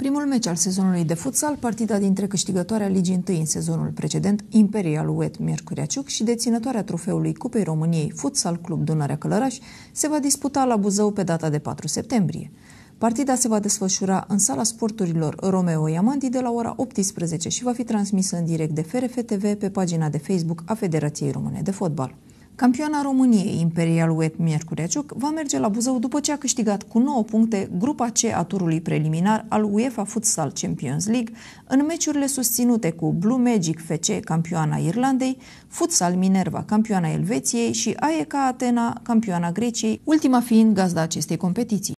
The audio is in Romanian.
Primul meci al sezonului de futsal, partida dintre câștigătoarea Ligii 1 în sezonul precedent, Imperial Wet Miercurea Ciuc și deținătoarea trofeului Cupei României Futsal Club Dunărea Călăraș, se va disputa la Buzău pe data de 4 septembrie. Partida se va desfășura în sala sporturilor Romeo Iamanti de la ora 18 și va fi transmisă în direct de FRF TV pe pagina de Facebook a Federației Române de Fotbal. Campioana României, Imperial Wet Miercureaciuc, va merge la Buzău după ce a câștigat cu 9 puncte grupa C a turului preliminar al UEFA Futsal Champions League în meciurile susținute cu Blue Magic FC, campioana Irlandei, Futsal Minerva, campioana Elveției și AEK Atena, campioana Greciei, ultima fiind gazda acestei competiții.